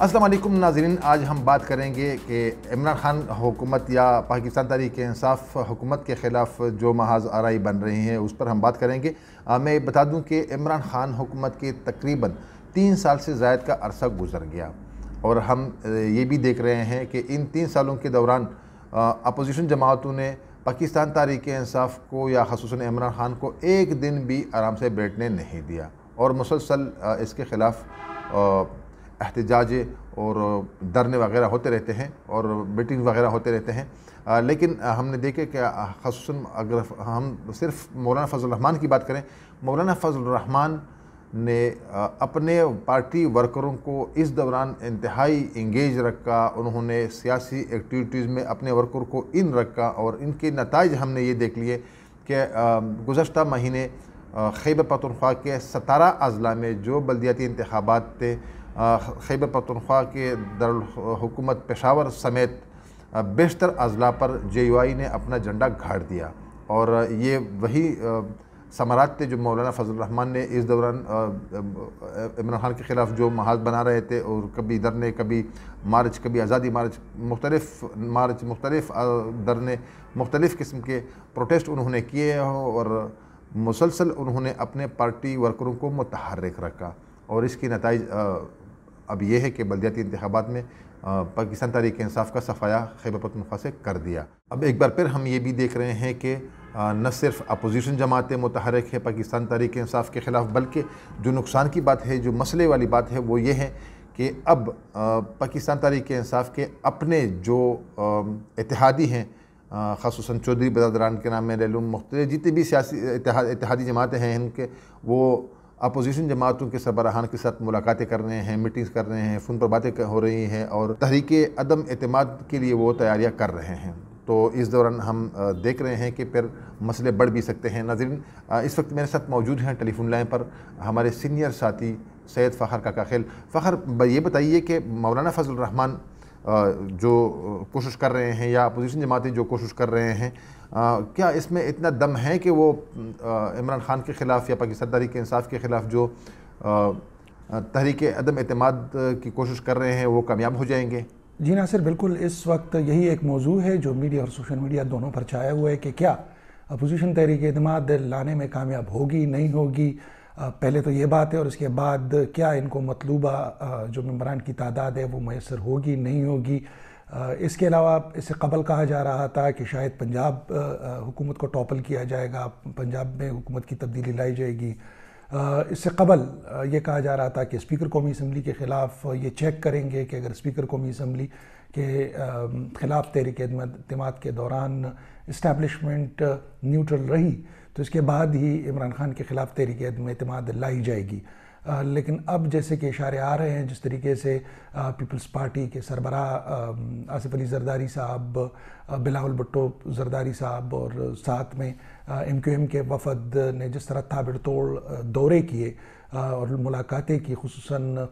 असलम नाजरीन आज हम बात करेंगे कि इमरान खान हुकूमत या पाकिस्तान तहरीक इंसाफ हुकूमत के ख़िलाफ़ जो महाज आरई बन रही हैं उस पर हम बात करेंगे आ, मैं बता दूं कि इमरान खान हुकूमत के तकरीबन तीन साल से जायद का अरसा गुजर गया और हम ये भी देख रहे हैं कि इन तीन सालों के दौरान अपोजिशन जमातों ने पाकिस्तान तहरीक इंसाफ को या खसूस इमरान खान को एक दिन भी आराम से बैठने नहीं दिया और मुसलसल इसके ख़िलाफ़ एहतजाज और धरने वगैरह होते रहते हैं और मीटिंग वगैरह होते रहते हैं आ, लेकिन हमने देखे कि खसूस अगर हम सिर्फ मौलाना फजल रहमान की बात करें मौलाना फजल रहमान ने अपने पार्टी वर्करों को इस दौरान इंतहाई इंगेज रखा उन्होंने सियासी एक्टिविटीज़ में अपने वर्कर को इन रखा और इनके नतज हमने ये देख लिए कि गुज्त महीने खैब पतनख्वा के सतारा अजला में जो बल्दियाती इंतबात थे खैबर पतनख्वा के दरकूमत पेशावर समेत बेशतर अजला पर जे यू आई ने अपना झंडा गाड़ दिया और ये वही समारात थे जो मौलाना फजल रहमान ने इस दौरान इमरान खान के ख़िलाफ़ जो महाज बना रहे थे और कभी धरने कभी मार्च कभी आज़ादी मार्च मुख्तलिफ मार्च मुख्तलिफ धरने मुख्तलिफ़ किस्म के प्रोटेस्ट उन्होंने किए हों और मुसलसल उन्होंने अपने पार्टी वर्करों को मुतहरक रखा और इसके नतज अब यह है कि बलदियाती इंतबात में पाकिस्तान तारीख इंसाफ का सफाया खैबर पतनखा से कर दिया अब एक बार फिर हम ये भी देख रहे हैं कि न सिर्फ अपोजिशन जमातें मुतहरक है पाकिस्तान तारीख इंसाफ के ख़िलाफ़ बल्कि जो नुकसान की बात है जो मसले वाली बात है वो ये है कि अब पाकिस्तान तारीख इंसाफ के अपने जो इतिहादी हैं खसूस चौधरी बदरान के नाम में ले मुख्त जितनी भी सियासी इतिहादी जमातें हैं इनके वो अपोजिशन जमातों के सरबराहान के साथ मुलाकातें कर रहे हैं मीटिंग्स कर रहे हैं फ़ोन पर बातें हो रही हैं और तहरीक अदम अतमाद के लिए वो तैयारियाँ कर रहे हैं तो इस दौरान हम देख रहे हैं कि फिर मसले बढ़ भी सकते हैं नाजरन इस वक्त मेरे साथ मौजूद हैं टेलीफोन लाइन पर हमारे सीनियर साथी सैद फ़खर खेल फ़खर ये बताइए कि मौलाना फजल रहमान जो कोशिश कर रहे हैं या अपोजिशन जमातें जो कोशिश कर रहे हैं क्या इसमें इतना दम है कि वो इमरान खान के ख़िलाफ़ या पाकिस्तान तहरीक इंसाफ के ख़िलाफ़ जो तहरीक अदम अतमाद की कोशिश कर रहे हैं वो कामयाब हो जाएंगे जी नासिर बिल्कुल इस वक्त यही एक मौजू है जो मीडिया और सोशल मीडिया दोनों पर छाया हुआ है कि क्या अपोजिशन तहरीक अतमाद लाने में कामयाब होगी नहीं होगी पहले तो ये बात है और उसके बाद क्या इनको मतलूबा जो मम्बरान की तादाद है वो मैसर होगी नहीं होगी इसके अलावा इससे कबल कहा जा रहा था कि शायद पंजाब हुकूमत को टॉपल किया जाएगा पंजाब में हुकूमत की तब्दीली लाई जाएगी इससे कबल ये कहा जा रहा था कि स्पीकर कौमी असम्बली के ख़िलाफ़ ये चेक करेंगे कि अगर स्पीकर कौमी असम्बली के ख़िलाफ़ तहरीक अतमाद के दौरान इस्टेबलिशमेंट न्यूट्रल रही तो इसके बाद ही इमरान खान के ख़िलाफ़ तहरीक अदम लाई जाएगी आ, लेकिन अब जैसे कि इशारे आ रहे हैं जिस तरीके से पीपल्स पार्टी के सरबरा आसिफ अली जरदारी साहब बिलावल भुट्टो जरदारी साहब और साथ में एम क्यू एम के वफद ने जिस तरह ताबड़ तोड़ दौरे किए और मुलाकातें की खूस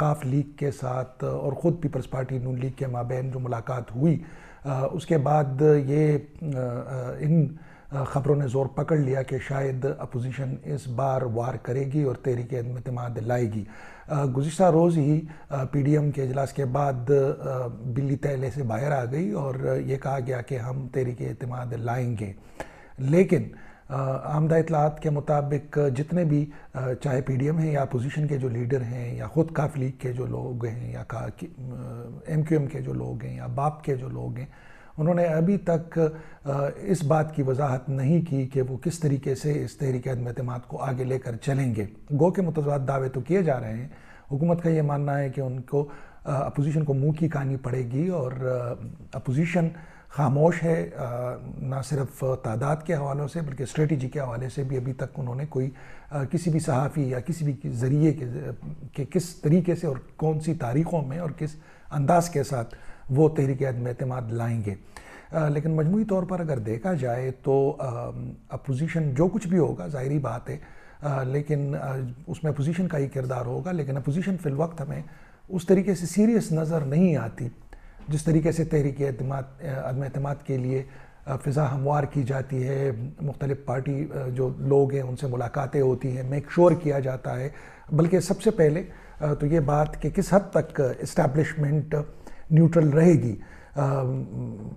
काफ लीग के साथ और ख़ुद पीपल्स पार्टी नून लीग के माबेन जो मुलाकात हुई आ, उसके बाद ये आ, इन ख़बरों ने ज़ोर पकड़ लिया कि शायद अपोजिशन इस बार वार करेगी और तहरीक अदमतमाद लाएगी गुज्त रोज़ ही पी डी एम के अजलास के बाद बिल्ली तैले से बाहर आ गई और ये कहा गया कि हम तहरीक अतमाद लाएंगे लेकिन आमदा इतलात के मुताबिक जितने भी चाहे पी डी एम हैं या अपोजिशन के जो लीडर हैं या ख़ुद काफ लीग के जो लोग हैं या एम क्यू एम के जो लोग हैं या बाप के जो लोग हैं उन्होंने अभी तक इस बात की वजाहत नहीं की कि वो किस तरीके से इस तहरीक अदम को आगे लेकर चलेंगे गो के मुतजाद दावे तो किए जा रहे हैं हुकूमत का ये मानना है कि उनको अपोजिशन को मुँह की कहानी पड़ेगी और अपोजिशन खामोश है ना सिर्फ तादाद के हवालों से बल्कि स्ट्रेटजी के हवाले से भी अभी तक उन्होंने कोई किसी भी सहाफ़ी या किसी भी ज़रिए के, के किस तरीके से और कौन सी तारीख़ों में और किस अंदाज के साथ वो तहरीक अदम लाएंगे लेकिन मजमू तौर पर अगर देखा जाए तो अपोजिशन जो कुछ भी होगा ज़ाहरी बात है आ, लेकिन आ, उसमें अपोजिशन का ही किरदार होगा लेकिन अपोजिशन फ़िलवक्त हमें उस तरीके से सीरियस नज़र नहीं आती जिस तरीके से तहरीक अदम अतमाद के लिए फ़िज़ा हमवार की जाती है मुख्तलिफ़ पार्टी जो लोग हैं उनसे मुलाकातें होती हैं मेक श्योर किया जाता है बल्कि सबसे पहले तो ये बात कि किस हद तक इस्टेबलिशमेंट न्यूट्रल रहेगी आ,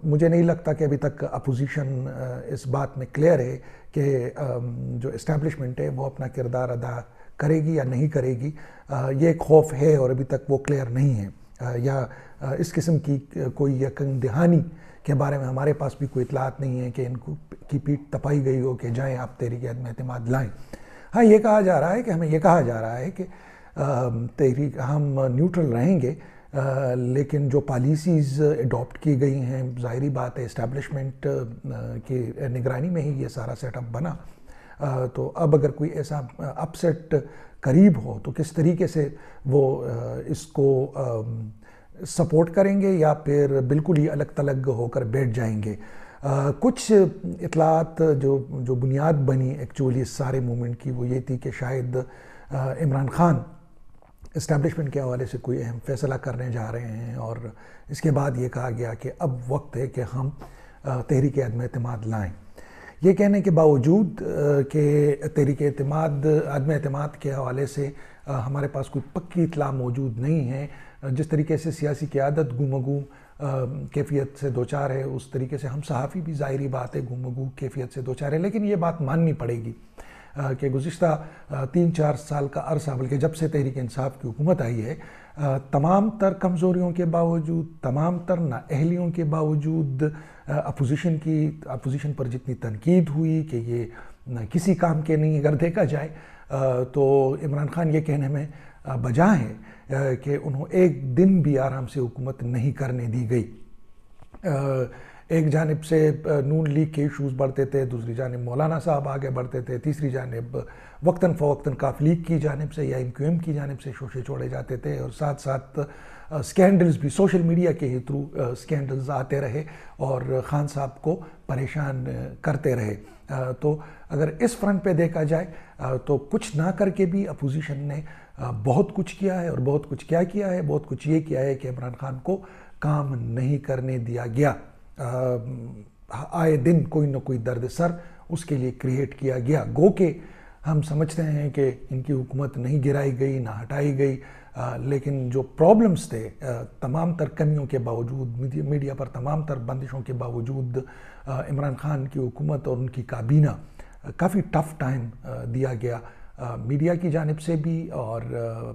मुझे नहीं लगता कि अभी तक अपोजिशन इस बात में क्लियर है कि जो इस्टेब्लिशमेंट है वो अपना किरदार अदा करेगी या नहीं करेगी आ, ये खौफ है और अभी तक वो क्लियर नहीं है आ, या इस किस्म की कोई यकन दहानी के बारे में हमारे पास भी कोई इतलात नहीं है कि इनको की पीठ तपाई गई हो कि जाएँ आप तहरीक आदम अतमाद लाएँ हाँ ये कहा जा रहा है कि हमें ये कहा जा रहा है कि तहरीक हम न्यूट्रल रहेंगे लेकिन जो पॉलिसीज़ अडॉप्ट की गई हैं ज़ाहरी बात है इस्टेबलिशमेंट की निगरानी में ही ये सारा सेटअप बना तो अब अगर कोई ऐसा अपसेट करीब हो तो किस तरीके से वो इसको सपोर्ट करेंगे या फिर बिल्कुल ही अलग तलग होकर बैठ जाएंगे कुछ इतलात जो जो बुनियाद बनी एक्चुअली इस सारे मूवमेंट की वो ये थी कि शायद इमरान खान इस्टेब्लिशमेंट के हवाले से कोई अहम फैसला करने जा रहे हैं और इसके बाद ये कहा गया कि अब वक्त है कि हम तहरीक आदम अतमाद लाएँ ये कहने के बावजूद कि तहरीक अतमाद आदम अतम के हवाले से हमारे पास कोई पक्की इतला मौजूद नहीं है जिस तरीके से सियासी क्यादत गुमगू कैफियत से दो चार है उस तरीके से हम सहाफ़ी भी ज़ाहरी बात है गुमगू कैफियत से दो चार है लेकिन ये बात माननी पड़ेगी कि गुज्त तीन चार साल का अरसा बल्कि जब से तहरीक इंसाफ की हुकूमत आई है तमाम तर कमज़ोरीों के बावजूद तमाम तर नाअहलियों के बावजूद अपोजिशन की अपोजिशन पर जितनी तनकीद हुई कि ये किसी काम के नहीं अगर देखा जाए तो इमरान खान ये कहने में बजा है कि उन्होंने एक दिन भी आराम से हुकूमत नहीं करने दी गई एक जानब से नून लीग के इशूज़ बढ़ते थे दूसरी जानब मौलाना साहब आगे बढ़ते थे तीसरी जानब वक्ता फ़वक्ता काफ लीग की जानब से या एम क्यू एम की जानब से शोशे छोड़े जाते थे और साथ साथ स्कैंडल्स भी सोशल मीडिया के ही थ्रू स्कैंडल्स आते रहे और ख़ान साहब को परेशान करते रहे तो अगर इस फ्रंट पे देखा जाए तो कुछ ना करके भी अपोजिशन ने बहुत कुछ किया है और बहुत कुछ क्या किया है बहुत कुछ ये किया है कि इमरान खान को काम नहीं करने दिया गया आए दिन कोई ना कोई दर्द सर उसके लिए क्रिएट किया गया गो के हम समझते हैं कि इनकी हुकूमत नहीं गिराई गई ना हटाई गई आ, लेकिन जो प्रॉब्लम्स थे तमाम तर कमियों के बावजूद मीडिया पर तमाम तर बंदिशों के बावजूद इमरान खान की हुकूमत और उनकी काबीना काफ़ी टफ टाइम दिया गया मीडिया की जानब से भी और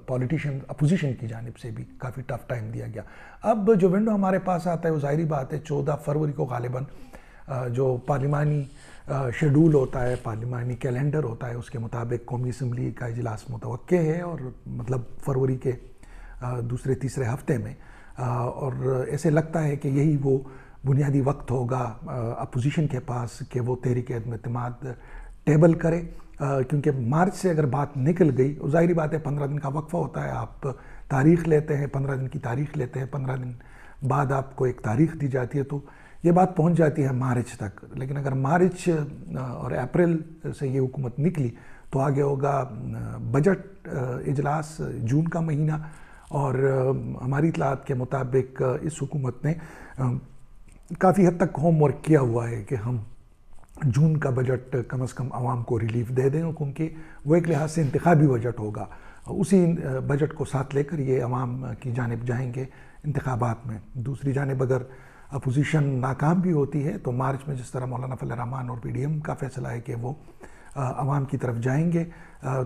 पॉलिटिशन अपोजिशन की जानब से भी काफ़ी टफ टाइम दिया गया अब जो विंडो हमारे पास आता है वो ज़ाहरी बात है चौदह फरवरी को गालिबा जो पार्लिमानी शेड्यूल होता है पार्लिमानी कैलेंडर होता है उसके मुताबिक कौमी असम्बली का इजलास मुतव है और मतलब फरवरी के दूसरे तीसरे हफ्ते में और ऐसे लगता है कि यही वो बुनियादी वक्त होगा अपोजिशन के पास कि वो तहरीक अदम अतमाद टेबल करे क्योंकि मार्च से अगर बात निकल गई ज़ाहरी बात है पंद्रह दिन का वक्फा होता है आप तारीख लेते हैं पंद्रह दिन की तारीख लेते हैं पंद्रह दिन बाद आपको एक तारीख दी जाती है तो ये बात पहुंच जाती है मार्च तक लेकिन अगर मार्च और अप्रैल से ये हुकूमत निकली तो आगे होगा बजट इजलास जून का महीना और हमारी इतलात के मुताबिक इस हुकूमत ने काफ़ी हद तक होमवर्क किया हुआ है कि हम जून का बजट कम अज़ कम आवाम को रिलीफ दे दें क्योंकि वो एक लिहाज से इंतबी बजट होगा उसी बजट को साथ लेकर ये आवाम की जानब जाएंगे इंतबात में दूसरी जानब अगर अपोजिशन नाकाम भी होती है तो मार्च में जिस तरह मौलाना रहमान और पी का फैसला है कि वो आवाम की तरफ जाएंगे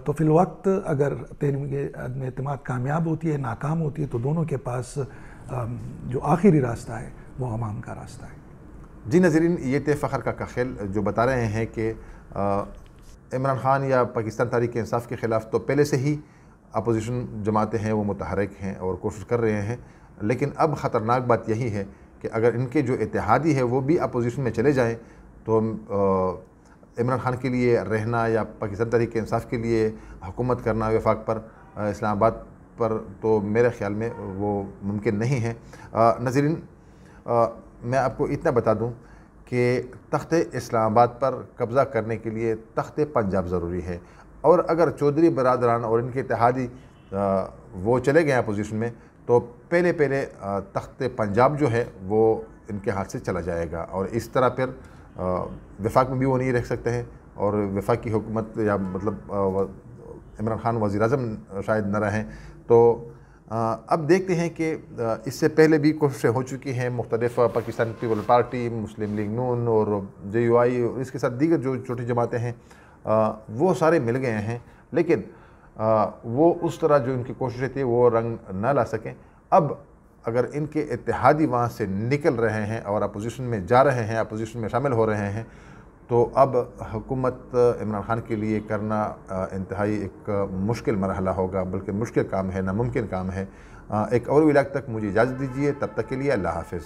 तो वक्त अगर तेरह अतमाद कामयाब होती है नाकाम होती है तो दोनों के पास जो आखिरी रास्ता है वो आवाम का रास्ता है जी नजरिन ये थे फ़खर का कखेल जो बता रहे हैं कि इमरान ख़ान या पाकिस्तान तारीख इंसाफ के ख़िलाफ़ तो पहले से ही अपोजिशन जमाते हैं वो मुतहरक हैं और कोशिश कर रहे हैं लेकिन अब ख़तरनाक बात यही है कि अगर इनके जो इतिहादी है वो भी अपोजिशन में चले जाएँ तो इमरान ख़ान के लिए रहना या पाकिस्तान तारीख इंसाफ के लिए हुकूमत करना वफाक पर इस्लामाबाद पर तो मेरे ख्याल में वो मुमकिन नहीं है नजरिन मैं आपको इतना बता दूं कि तख्त इस्लामाबाद पर कब्ज़ा करने के लिए तख्त पंजाब ज़रूरी है और अगर चौधरी बरदरान और इनके इतिहादी वो चले गए अपोजिशन में तो पहले पहले तख्त पंजाब जो है वो इनके हाथ से चला जाएगा और इस तरह फिर विफाक में भी वो नहीं रह सकते हैं और विफाकी हुकूमत या मतलब इमरान खान वज़ी अजम शायद न रहें तो अब देखते हैं कि इससे पहले भी कोशिशें हो चुकी हैं मुख्तलिफ Pakistan people party Muslim league नून और जे यू आई और इसके साथ दीगर जो छोटी जमातें हैं वो सारे मिल गए हैं लेकिन वो उस तरह जो इनकी कोशिशें थी वो रंग ना ला सकें अब अगर इनके इतिहादी वहाँ से निकल रहे हैं और अपोजिशन में जा रहे हैं अपोजिशन में शामिल हो रहे हैं तो अब हुकूमत इमरान ख़ान के लिए करना इंतहाई एक मुश्किल मरहला होगा बल्कि मुश्किल काम है नामुमकिन काम है एक और इलाक तक मुझे इजाज़त दीजिए तब तक के लिए अल्लाह हाफ